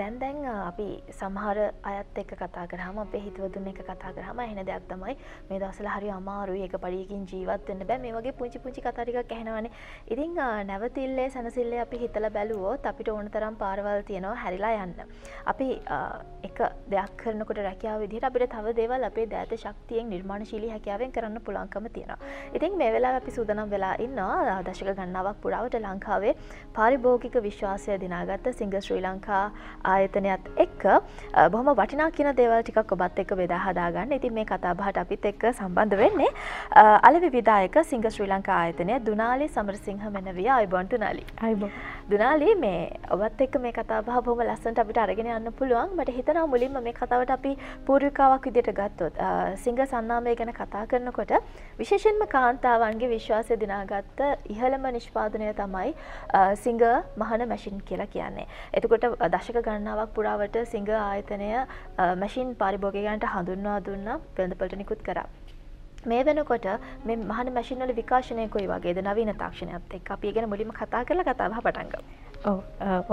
දැන් දැන් අපි සමහර අයත් එක්ක කතා කරාම අපේ හිතවතුන් එක කතා කරාම ඇහෙන දෙයක් තමයි මේ දවස්වල හරි අමාරුයි එක පඩියකින් ජීවත් වෙන්න බෑ මේ වගේ පුංචි පුංචි කතා ටිකක් ඇහෙනවනේ. ඉතින් නැවතිල්ලේ සනසිල්ලේ අපි හිතලා බැලුවොත් අපිට ඕන තරම් පාරවල් තියෙනවා හැරිලා යන්න. අපි එක දෙයක් කරනකොට රැකියාව විදිහට අපිට තව දේවල් අපේ දෑත ශක්තියෙන් නිර්මාණශීලී හැකියාවෙන් කරන්න පුළුවන්කම තියෙනවා. ඉතින් මේ වෙලාව අපි සූදානම් වෙලා ඉන්නවා දශක ගණනාවක් පුරාවට ලංකාවේ පාරිභෝගික විශ්වාසය දිනාගත්ත සිංහ ශ්‍රී ලංකා ආයතනයත් එක්ක බොහම වටිනා කියන දේවල් ටිකක් ඔබත් එක්ක බෙදා හදාගන්න ඉතින් මේ කතාබහට අපිත් එක්ක සම්බන්ධ වෙන්නේ අලවි විදායක සිංහ ශ්‍රී ලංකා ආයතනය දුනාලි සමරසිංහ මෙනවිය අයිබොන්ටුනාලි අයිබ දුනාලි මේ ඔබත් එක්ක මේ කතාබහ බොම ලස්සන්ට අපිට අරගෙන යන්න පුළුවන් මට හිතනා මුලින්ම මේ කතාවට අපි පූර්විකාවක් විදිට ගත්තොත් සිංහ සන්නාමය ගැන කතා කරනකොට විශේෂෙන්ම කාන්තාවන්ගේ විශ්වාසය දිනාගත්ත ඉහළම නිෂ්පාදනය තමයි සිංහ මහන මැසින් කියලා කියන්නේ. එතකොට දශක ගන්න ගණනාවක් පුරාවට සිංහ ආයතනය මැෂින් පාරිභෝගයන්ට හඳුන්වා දුන්න වෙළඳපලට නිකුත් කරා. මේ වෙනකොට මේ මහන මැසිිනල විකාශනයකුයි වගේ නවීන තාක්ෂණයක්ත් එක් අපි ගැන මුලිම කතා කරල කතාව පටන්ග.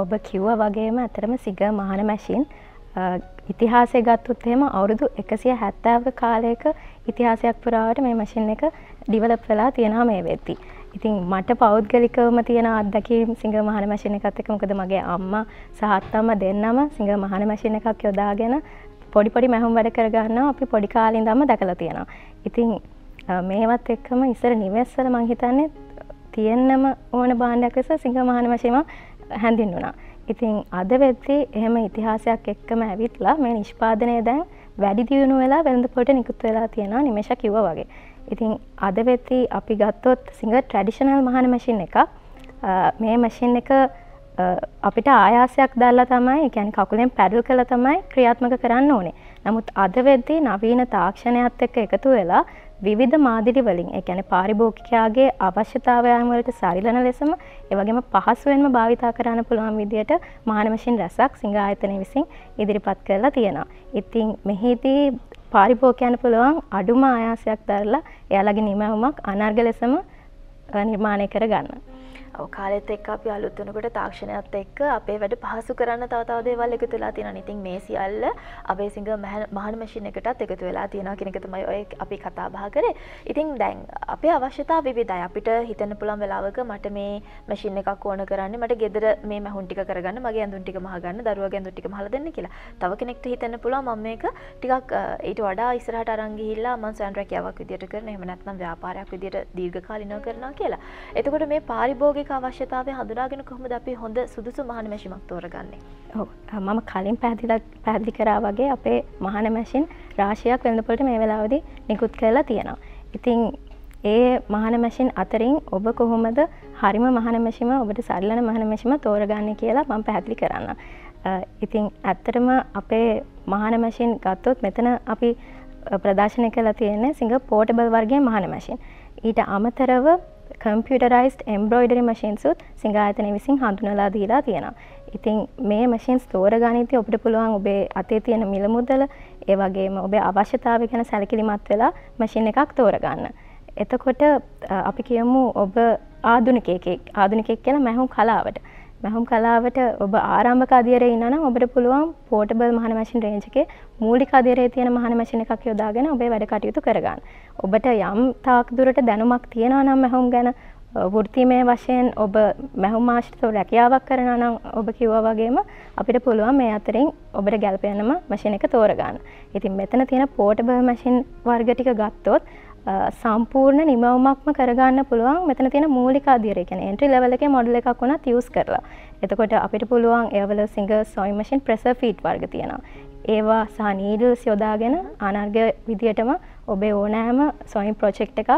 ඔබ කිව්ව වගේම ඇතරම සිග මහන මැසින් ඉතිහාසය ගත්තුත් එහෙම අවුරුදු එකසිය හැත්තාවක කාලයක ඉතිහාසයක් පුරාවට මේ මශින් එක ඩිවලප් වෙලා තියෙනවා මේ වෙද්දි. ඉතින් මට පෞද්ගලිකවම තියෙන අත්දැකීම් සිංහ මහන මැෂින් එකත් එක්ක මොකද මගේ අම්මා සහ අත්තම්ම දෙන්නම සිංහ මහන මැෂින් එකක් යොදාගෙන පොඩි පොඩි මැහුම් වැඩ කරගන්නවා අපි පොඩි කාලේ ඉඳන්ම දැකලා තියෙනවා. ඉතින් මේවත් එක්කම ඉස්සර නිවෙස්වල මං හිතන්නේ තියෙන්නම ඕන භාණ්ඩයක් ලෙස සිංහ මහන වශයෙන්ම හැඳින්වුණා. ඉතින් අද වෙද්දී එහෙම ඉතිහාසයක් එක්කම ඇවිත්ලා මේ නිෂ්පාදනය දැන් වැඩි දියුණු වෙලා වෙළඳපොළට නිකුත් වෙලා තියෙනවා නිමේෂ කිව්වා වගේ. ඉතින් අද වෙති අපි ගත්තොත් සිංහ ට්‍රඩිෂනල් මහන මැසින් එක මේ මැසින් එක අපිට ආයාසයක් දැල්ලා තමයි ගැන කකුලෙන් පැඩල් කළ තමයි ක්‍රියාත්මක කරන්න ඕනේ නමුත් අද වෙද්දී නවීන තාක්ෂණයත් එක්ක එකතු වෙලා විවිධ මාදිලි වලින් ඒ කියන්නේ පාරිභෝගිකයාගේ අවශ්‍යතාවයන් වලට සරිලන ලෙසම ඒ වගේම පහසුවෙන්ම භාවිතා කරන්න පුළුවන් විදියට මහාන මැෂින් රැසක් සිංහ ආයතනය විසින් ඉදිරිපත් කරලා තියෙනවා. ඉතින් මෙහිදී පාරිභෝග යන පුළුවන් අඩුම ආයාසයක් දරලා එයාලගේ නිමැවුමක් අනර්ඝ ලෙසම නිර්මාණය කර ගන්න. කාලෙත් එක් අපි අලුත්වනකට තාක්ෂණයත් එක්ක අපේ වැඩ පහසු කරන්න තවතාව දේවල් එක තුලා තියෙන නිතින් මේ සියල්ල අපේ සිංහ මහන මශින එකටත් එකතු වෙලා තියෙන කෙනෙක තමයි ඔය අපි කතා බා කරේ ඉතින් දැන් අපේ අවශ්‍යතා විවිධයි අපිට හිතන පුළන් වෙලාවක මට මේ මැසිින් එකක් ඕන කරන්න මට ගෙදර මේ මහුන්ටික කරගන්න මගේ ඇඳුන්ටික මහගන්න දරුව ගැඳුටික හල දෙන්න කියලා තව කෙනෙක්ට හිතන්න පුළා මම මේක ටිකක් ඊට වඩා ඉස්රහට අරංගිහිල්ලා මන් සෑන්ට්‍රැකියාවක් විදිට කරන එමනත්නම් ව්‍යාපාරයක් විදිට දීර්ඝ කාලිනව කරනා කියලා එතකොට මේ පාරිභෝග ප්‍රායෝගික අවශ්‍යතාවය හඳුනාගෙන කොහොමද අපි හොඳ සුදුසු මහන මැසිමක් තෝරගන්නේ මම කලින් පැදිලක් පැදිලි කරා වගේ අපේ මහන මැසින් රාශියක් වෙළඳපොලට මේ වෙලාවදී නිකුත් කරලා තියෙනවා. ඉතින් ඒ මහන මැසින් අතරින් ඔබ කොහොමද හරිම මහන මැසිම ඔබට සරලන මහන මැසිම තෝරගන්නේ කියලා මම පැහැදිලි කරන්න. ඉතින් ඇත්තටම අපේ මහන මැසින් ගත්තොත් මෙතන අපි ප්‍රදර්ශනය කළා තියෙන්නේ සිංග පෝටබල් වර්ගයේ මහන මැසින්. ඊට අමතරව කම්පියුටරයිස්ඩ් එම්බ්‍රෝයිඩරි මශීන්සුත් සිංහායතනය විසින් හඳුනලා දීලා තියෙනවා. ඉතින් මේ මශීන්ස් තෝරගනිති ඔබට පුළුවන් ඔබේ අතේ තියෙන මිලමුදල ඒ වගේම ඔබේ අවශ්‍යතාව ගැන සැලකිලිමත් වෙලා මශින් එකක් තෝරගන්න. එතකොට අපි කියමු ඔබ ආදුනිකයෙක් ආදුනිකයෙක් කියලා මැහුම් කලාවට. මැහුම් කලාවට ඔබ ආරම්භක අධීරයේ ඉන්නවා නම් ඔබට පුළුවන් පෝටබල් මහන මැෂින් රේන්ජ් එකේ මූලික අධීරයේ තියෙන මහන මැෂින් එකක් යොදාගෙන ඔබේ වැඩ කටයුතු කරගන්න. ඔබට යම් තාක් දුරට දැනුමක් තියෙනවා නම් මැහුම් ගැන වෘත්තිමය වශයෙන් ඔබ මැහුම් ආශ්‍රිතව රැකියාවක් කරනවා නම් ඔබ කිව්වා වගේම අපිට පුළුවන් මේ අතරින් ඔබට ගැළපෙනම මැෂින් එක තෝරගන්න. ඉතින් මෙතන තියෙන පෝටබල් මැෂින් වර්ග ටික ගත්තොත් සම්පූර්ණ නිමවමක්ම කරගන්න පුළුවන් මෙතන තියෙන මූලික අධීර කියන entry level එකේ model එකක් වුණත් use කරලා. එතකොට අපිට පුළුවන් ඒවල single sewing machine presser feet වර්ග තියෙනවා. ඒවා සහ needles යොදාගෙන අනර්ග විදියටම ඔබේ ඕනෑම sewing project එකක්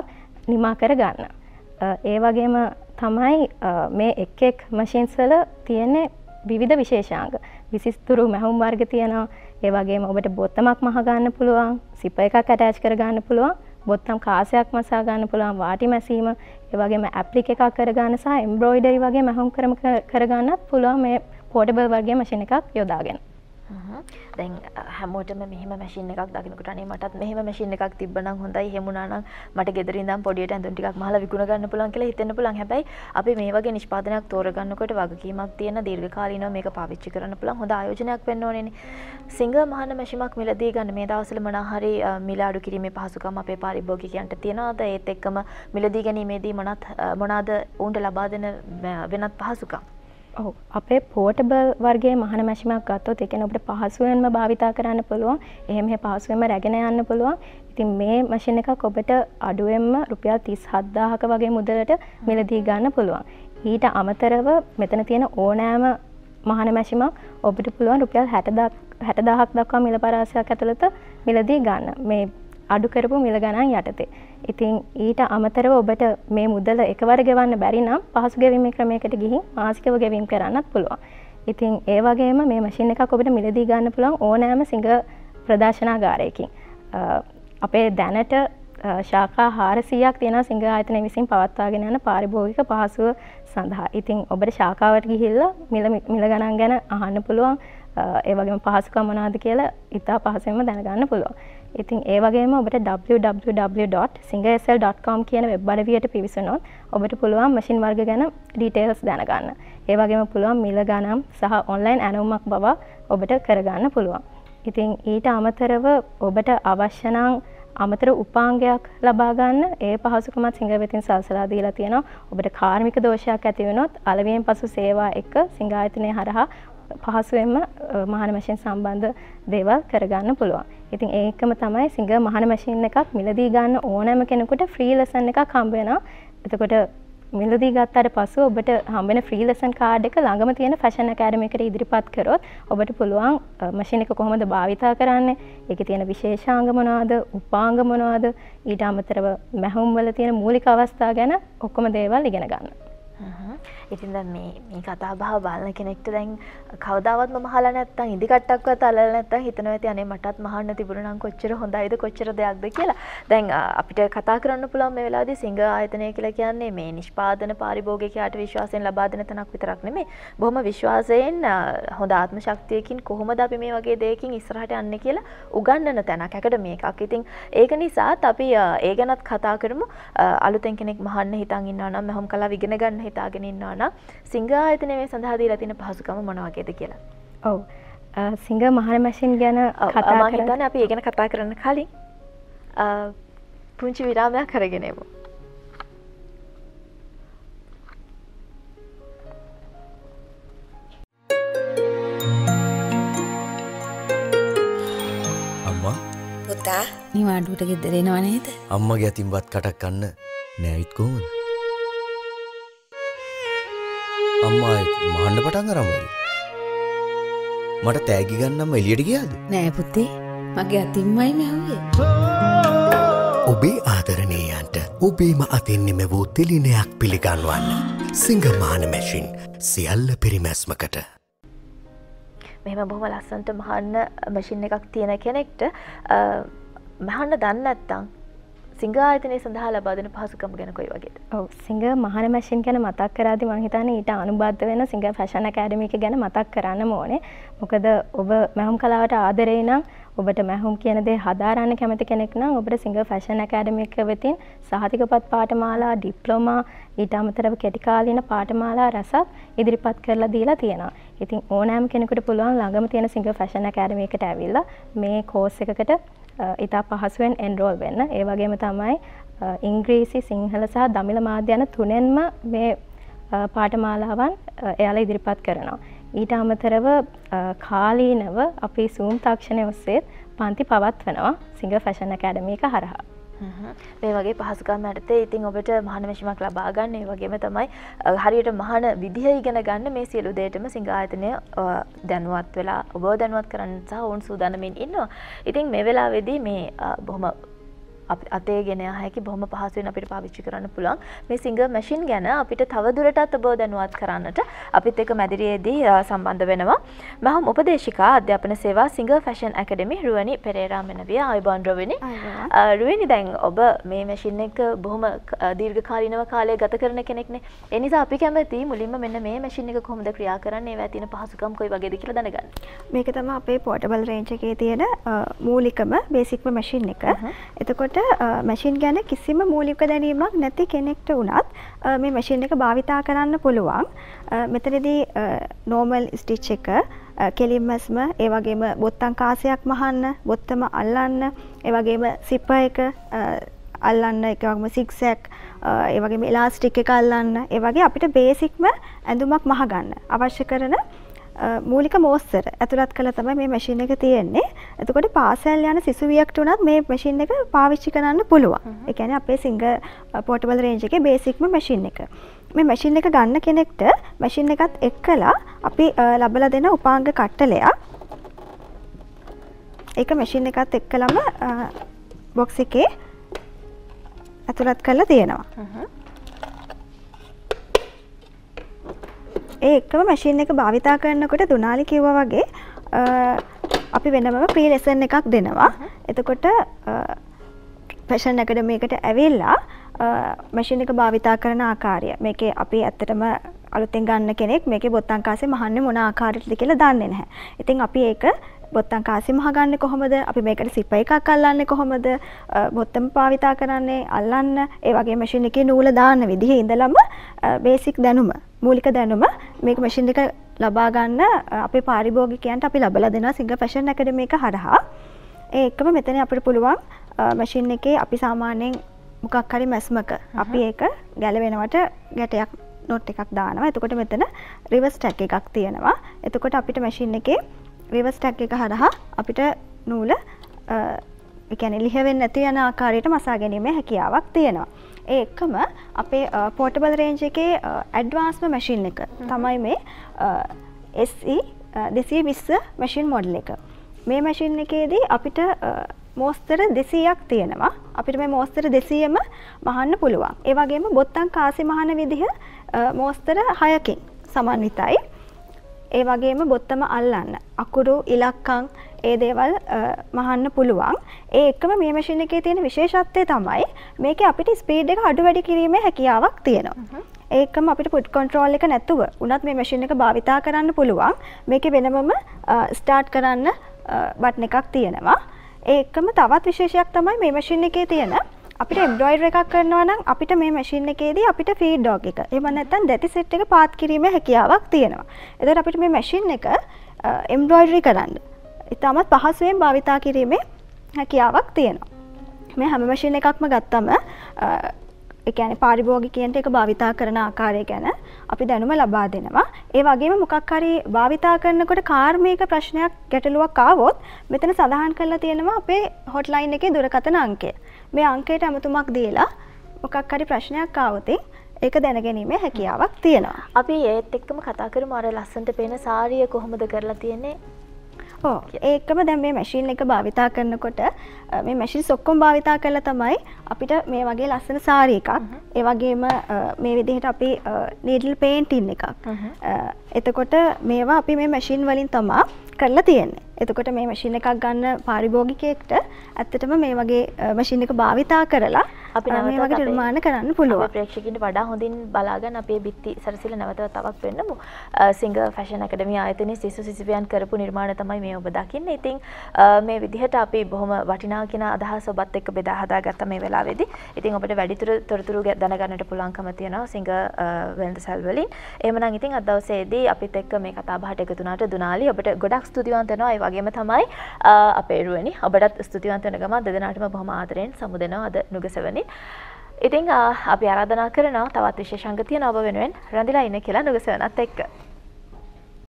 නිමා කරගන්න. ඒ වගේම තමයි මේ එක් එක් machines වල තියෙන්නේ විවිධ විශේෂාංග. විසිස්තුරු මැහුම් වර්ග තියෙනවා. ඒ වගේම ඔබට බොත්තමක් මහගන්න පුළුවන්, සිප එකක් ඇටච් කරගන්න පුළුවන්. බොත්තම් කාසයක් මසා ගන්න පුළුවන් වාටි මැසීම ඒ වගේම ඇප්ලික් එකක් කරගන්න සහ එම්බ්‍රොයිඩරි වගේ මැහුම් කරම කරගන්නත් පුළුවන් මේ පෝටබල් වගේ මැෂින් එකක් යොදාගෙන Uh-huh. දැන් හැමෝටම මෙහම මැසිින එකක් දකිනකට අනේ මටත් මෙහම මැසිින එකක් තිබන හොඳයි හෙමුණනම් මට ගෙදරින් පොඩියට ඇඳුටික් මහල විකුණගන්න පුලන් කියලා හිතන්න පුලන් හැබයි අපි මේ වගේ නිෂ්පාදනයක් තෝරගන්නකොට වගකීමක් තියෙන දීර්ඝකාලීන මේක පාවිච්චි කරන්න පුළන් හොඳ ආයෝජනයක් වෙන්න ඕනේ සිංහ මහන මැසිමක් මිලදී ගන්න මේ දවසල මනහරි මිලාඩු කිරීමේ පහසුකම් අපේ පාරිභෝගිකයන්ට තියෙනවාද ඒත් එක්කම මිලදී ගැනීමේදී මොනත් මොනාද ඔවුන්ට ලබා දෙන වෙනත් පහසුකම් ඔහු අපේ පෝටබල් වර්ගේ මහන මැසිමක් ගත්තොත් එකන ඔබට පහසුවෙන්ම භාවිතා කරන්න පුළුවන් එහෙම පහසුවෙන්ම රැගෙන යන්න පුළුවන් ඉතින් මේ මශන එකක් ඔබට අඩුවෙන්ම රුපියල් තිස් හද්දාහක වගේ මුදලට මිලදී ගන්න පුළුවන් ඊට අමතරව මෙතන තියෙන ඕනෑම මහන මැසිමක් ඔබට පුළුවන් රුපියල් හැටදක් හැටදාහක් දක්වා මිල පරාසයක් ඇතුළත මිලදී ගන්න මේ අඩු කරපු මිල ගණන් යටතේ. ඉතින් ඊට අමතරව ඔබට මේ මුදල එකවර ගෙවන්න බැරි නම් පහසු ගෙවීම ක්‍රමයකට ගිහින් මාසිකව ගෙවීම් කරන්නත් පුළුවන්. ඉතින් ඒ වගේම මේ මැෂින් එකක් ඔබට මිලදී ගන්න පුළුවන් ඕනෑම සිංහ ප්‍රදර්ශනාගාරයකින්. අපේ දැනට ශාකා හාරසියක් තියෙන සිංහ ආයතනය විසින් පවත්වාගෙන යන පාරිභෝගික පහසුව සඳහා. ඉතින් ඔබට ශාකාවට ගිහිල්ලා මිල ගණන් ගැන අහන්න පුළුවන්. ඒ වගේම පහසුකම් මොනාද කියලා ඉතා පහසෙන්ම දැනගන්න පුළුවන්. ඉතින් ඒ වගේම ඔබට www.singasl.com කියන වෙබ් අඩවියට පිවිසුනොත් ඔබට පුළුවන් මැෂින් වර්ග ගැන ඩීටේල්ස් දැනගන්න. ඒ වගේම පුළුවන් මිල ගණන් සහ ඔන්ලයින් ඇනුමක් බව ඔබට කරගන්න පුළුවන්. ඉතින් ඊට අමතරව ඔබට අවශ්‍ය නම් අමතර උපාංගයක් ලබා ගන්න ඒ පහසුකමත් සිංහ වෙතින් සල්සලා දීලා තියෙනවා. ඔබට කාර්මික දෝෂයක් ඇති වෙනොත් අලවියෙන් පසු සේවා එක්ක සිංහායතනය හරහා පහසුවෙන්ම මහන මැෂින් සම්බන්ධ දේවල් කරගන්න පුළුවන්. ඉතින් ඒකම තමයි සිංහ මහන මැෂින් එකක් මිලදී ගන්න ඕනෑම කෙනෙකුට ෆ්‍රී ලෙසන් එකක් හම්බ වෙනවා. එතකොට මිලදී ගත්තාට පසු ඔබට හම්බෙන ෆ්‍රී ලෙසන් කාඩ් එක ළඟම තියෙන ෆැෂන් අකෑඩමි එකට ඉදිරිපත් කරොත් ඔබට පුළුවන් මැෂින් එක කොහොමද භාවිතා කරන්නේ, ඒකේ තියෙන විශේෂාංග මොනවාද, උපාංග මොනවාද, ඊට අමතරව මැහුම් වල තියෙන මූලික අවස්ථා ගැන ඔක්කොම දේවල් ඉගෙන ගන්න. ඉතින් දැන් මේ මේ කතා බහ බලන කෙනෙක්ට දැන් කවදාවත් මම අහලා නැත්තම් ඉදිකට්ටක්වත් අහලා නැත්තම් හිතනවා ඇති අනේ මටත් මහන්න තිබුණා නම් කොච්චර හොඳයිද කොච්චර දෙයක්ද කියලා. දැන් අපිට කතා කරන්න පුළුවන් මේ වෙලාවේදී සිංහ ආයතනය කියලා කියන්නේ මේ නිෂ්පාදන පාරිභෝගිකයාට විශ්වාසයෙන් ලබා දෙන තනක් විතරක් නෙමෙයි. බොහොම විශ්වාසයෙන් හොඳ ආත්ම ශක්තියකින් කොහොමද අපි මේ වගේ දෙයකින් ඉස්සරහට යන්නේ කියලා උගන්වන තැනක් ඇකඩමි එකක්. ඉතින් ඒක නිසාත් අපි ඒ ගැනත් කතා කරමු. අලුතෙන් කෙනෙක් මහන්න හිතන් ඉන්නවා නම් මම කලා විගෙන ගන්න හිතාගෙන ඉන්නවන සිංහ ආයතනය මේ සඳහාදී ලතින පහසුකම මොනවගේද කියලා. ඔව සිංහ මහන මැසින් ගැන කතාමහිතන අපි ඒගැන කතා කරන්න කලින් පුංචි විරාමයක් කරගෙනමු. පුතා නිවාඩුවට ගෙදරෙනවා නේද අම්ම ගැතින්වත් කටක් කන්න නෑවිත් කොහොමද අම්මා මහන්න පටන් අරමයි. මට තෑගි ගන්නම එළියට ගියාද? නෑ පුතේ. මගේ අතින්මයි මැව්වේ. ඔබේ ආදරණීයන්ට ඔබේම අතින් නිමවූ තිලිනයක් පිළිගන්වන්න. සිංහමාන මැෂින් සියල්ල පිරිමැස්මකට. මෙම බොහම ලස්සන්ට මහන්න මශින් එකක් තියෙන කෙනෙක්ට මහන්න දන්න ඇත්තං සිංගායතනය සඳහා ලබාදන පහසුකම ගැන කොයි වගේ ඔව සිංහ මහන මැසින් ගැන මතක් කරාදි මහිතන ඊට අනුබද්ධ වෙන සිංහ ෆැෂන කෑඩමික ගැන මතක් කරන්න ඕනේ මොකද ඔබ මැහුම් කලාවට ආදරේ නම් ඔබට මැහුම් කියන දේ හදාරන්න කැමති කෙනෙක් නම් ඔබට සිංහ ෆැෂන් අකෑඩමික වෙතින් සහතිකපත් පාඨමාලා ඩිප්ලෝමා ඊට අමතරව කෙටි කාලීන පාඨමාලා රැසක් ඉදිරිපත් කරලා දීලා තියෙනවා. ඉතින් ඕනෑම කෙනෙකුට පුළුවන් ළඟම තියෙන සිංහ ෆැෂන් අකෑඩමිකට ඇවිල්ලා මේ කෝස් එකකට ඉතා පහසුවෙන් එන්රෝල් වෙන්න ඒ වගේම තමයි ඉංග්‍රීසි සිංහල සහ දමිළ මාධ්‍ය යන තුනෙන්ම මේ පාටමාලාවන් එයාලා ඉදිරිපත් කරනවා. ඊට අමතරව කාලීනව අපි සූම් තාක්ෂණය ඔස්සේත් පන්ති පවත්වනවා සිංහ ෆැෂන් කෑඩමීක හරහා. මේ වගේ පහසුකම් යටතේ ඉතින් ඔබට මහන මැෂිමක් ලබා ගන්න ඒ වගේම තමයි හරියට මහන විදිහ ඉගෙන ගන්න මේ සියලු දෙයටම සිංහායතනය දැනුවත් වෙලා ඔබ දැනුවත් කරන්න සහ ඔවුන් සූදානමින් ඉන්නවා. ඉතින් මේ වෙලාවේදී මේ බොහොම අතේ ගෙන හැකි බොහොම පහසුවෙන් අපිට පාවිච්චි කරන්න පුළුවන් මේ සිංග මැෂින් ගැන අපිට තවදුරටත් ඔබෝ දැනුවත් කරන්නට අපිත් එක මැදිරියේදී සම්බන්ධ වෙනවා මහම උපදේශිකා අධ්‍යාපන සේවා සිංහ ෆැෂන් ඇකඩමි රුවනි පෙරේරා මෙනවිය අයිබන්ඩ්‍රවෙනි රුවනි දැන් ඔබ මේ මැසිින් එක බොහොම දීර්ඝකාලීනව කාලය ගත කරන කෙනෙක්නේ එනිසා අපි කැමති මුලින්ම මෙන්න මේ මැසිින් එක කොහොමද ක්‍රියා කරන්නේ වැතින පහසුකම් කොයි වගේද කියලා දැනගන්න මේක තම අපේ පෝටබල් රේංචකේ තියෙන මූලිකම බේසික්ම මැසිින් එක එතකොට මැෂින් ගැන කිසිම මූලික දැනීමක් නැති කෙනෙක්ට වුණත් මේ මැෂින් එක භාවිතා කරන්න පුළුවන් මෙතනදී නෝමල් ස්ටිච් එක කෙලින්මැස්ම ඒවගේම බොත්තං කාසයක් මහන්න බොත්තම අල්ලන්න ඒවගේම සිප්ප එක අල්ලන්න එකවක්ම සික්සැක් ඒවගේ ලාස්ටික් එක අල්ලන්න ඒවගේ අපිට බේසික්ම ඇඳුමක් මහගන්න අවශ්‍ය කරන මූලික මෝස්සර ඇතුළත් කළ තමයි මේ මැසින් එක තියෙන්නේ. එතකොට පාසල් යන සිසුවියක්ට උනත් මේ මැසින් එක පාවිච්චි කරන්න පුළුවන්. ඒ කියන්නේ අපේ සිංග පෝටබල් රේන්ජ් එකේ බේසික්ම මැසින් එක. මේ මැසින් එක ගන්න කෙනෙක්ට මැසින් එකත් එක්කලා අපි ලබලා දෙන උපාංග කට්ටලයක්. ඒක මැසින් එකත් එක්කලම බොක්ස් එකේ ඇතුළත් කරලා තියෙනවා. ඒ එක්කම මැෂින් එක භාවිතා කරනකොට දුනාලි කිව්වා වගේ අපි වෙනම ප්‍රී ලෙසන් එකක් දෙනවා. එතකොට පැෂන් ඇකඩමයකට ඇවිල්ලා මැෂින් එක භාවිතා කරන ආකාරය මේක අපි ඇත්තටම අලුතෙන් ගන්න කෙනෙක් මේක බොත්තංකාසේ මහන්නේ මොන ආකාරයටද කියලා දන්නේ නැහැ. ඉතින් අපි ඒක බොත්තම් කාසිම හගන්න කොහොමද අපි මේකට සිප එකක් අල්ලන්න කොහොමද බොත්තම පාවිතා කරන්නේ අල්ලන්න ඒ වගේ මැසින් එකේ නූල දාන්න විදිහ ඉඳලම බේසික් දැනුම මූලික දැනුම මේක මැසින් එක ලබා ගන්න අපේ පාරිභෝගිකයන්ට අපි ලබලා දෙනවා සිංගල් ෆැෂන් ඇකඩමි එක හරහා ඒ එකම මෙතන අපිට පුළුවන් මැෂින් එකේ අපි සාමාන්‍යයෙන් මොකක් හරි මැස්මක අපි ඒක ගැලවෙනවට ගැටයක් නොට් එකක් දානවා එතකොට මෙතන රිවස් ටැක් එකක් තියෙනවා එතකොට අපිට මැෂින් එකේ විවස්ටක් එක හරහා අපිට නූල එකැන ලිහවෙන්න ඇති යන ආකාරයට මසා ගැනීමේ හැකියාවක් තියෙනවා. ඒ එක්කම අපේ පෝටබල් රේන්ජ එකේ ඇඩ්වාන්ස්ම මැශින් එක තමයි මේ e, දෙසී විස්ස මැශින් මොඩල් එක. මේ මැශින් එකේදී අපිට මෝස්තර දෙසීයක් තියෙනවා අපිට මේ මෝස්තර දෙසියම මහන්න පුළුවන්. ඒවගේම බොත්තන් කාසි මහන විදිහ මෝස්තර හයකින් සමන්විතයි. ඒ වගේම බොත්තම අල්ලන්න අකුරු ඉලක්කං ඒ දේවල් මහන්න පුළුවන් ඒකම මේ මැසින් එකේ තියෙන විශේෂත්වය තමයි මේක අපිට ස්පීඩ් එක අඩු වැඩි කිරීමේ හැකියාවක් තියෙනවා ඒකම අපිට පුට් කොන්ට්‍රෝල් එක නැතුව උනත් මේ මැසින් එක භාවිතා කරන්න පුළුවන් මේක වෙනමම ස්ටාර්ට් කරන්න බට්න එකක් තියෙනවා ඒකම තවත් විශේෂයක් තමයි මේ මැසින් එකේ තියෙන අපිට එම්ඩ්‍රොයිඩ් එකක් කරනවා නම් අපිට මේ මැෂින් එකේදී අපිට ෆීඩ් ඩොග් එක. එහෙම නැත්නම් දැටි සෙට් එක පාත් කිරීමේ හැකියාවක් තියෙනවා. එතකොට අපිට මේ මැෂින් එක එම්ඩ්‍රොයිඩරි කරන්න. ඉතාමත් පහසුවෙන් භාවිතා කිරීමේ හැකියාවක් තියෙනවා. මේ හැම මැෂින් එකක්ම ගත්තම එකන පාරිභෝගිකයන්ට එක භාවිතා කරන ආකාරය ගැන අපි දැනුම ලබා දෙනවා. ඒ වගේම මොකක්හරි භාවිතා කරනකොට කාර්මික ප්‍රශ්නයක් ගැටලුවක් ආවොත් මෙතන සඳහන් කරලා තියෙනවා අපේ හොට්ලයින් එකේ දුරකථන අංකය. මේ අංකයට ඇමතුමක් දීලා මොකක් හරි ප්‍රශ්නයක් ආවතින් ඒක දැනගැනීමේ හැකියාවක් තියෙනවා. අපි ඒත් එක්කම කතා කරමු අර ලස්සනට පේන සාරිය කොහොමද කරලා තියෙන්නේ? හෝ ඒකම දැම් මේ මැශීන් එක භාවිතා කරනකොට මේ මැශින් සොක්කොම් භාවිතා කරලා තමයි අපිට මේ වගේ ලස්සන සාරය එකක් ඒවගේම මේ විදිහට අපි නීඩල් පේන්ටින් එකක් එතකොට මේවා අපි මේ මැශීන් වලින් තමා කරලා තියෙන්නේ එතකොට මේ මැශින් එකක් ගන්න පාරිභෝගිකයෙක්ට ඇත්තටම මේ වගේ මැශින් එක භාවිතා කරලා අපි නමගේ නිර්මාණ කරන්න පුළුව ප්‍රේක්ෂකට වඩා හොඳින් බලාගන්න අපේ බිත්ති සරසිල නැවතව තවක් වෙන්නමු සිංහ ෆැෂන් අකඩම ආයතන සිසු සිසිවියන් කරපු නිර්මාණ තමයි මේ ඔබ දකින්න ඉතින් මේ විදිහට අපි බොහොම වටිනා කියෙන අදහස ඔබත් එක්ක බෙදාහදා ගත්ත මේ වෙලාවෙදි ඉතින් ඔබට වැඩිතුර තොරතුරු දැනගන්නට පුළන්කම තියෙනවා සිංහ වෙන්ද සැල්වලින් එමනම් ඉතින් අදවසේදී අපිත් එක්ක මේ කතාබහට එකතුනාට දුනාලි ඔබට ගොඩක් ස්තුතිවන්තනවා ඒ වගේම තමයි අපේරුවනි ඔබටත් ස්තුතිවන්තන ගම දෙදනාටම බොහම ආදරයෙන් සමුදනවා අද නුගසවනි හොඳින් ඉතිං අපි ආරාධනා කරනවා තවත් විශේෂංග තියෙන ඔබ වෙනුවෙන් රැඳිලා ඉන්න කියලා නුගසවනත් එක්ක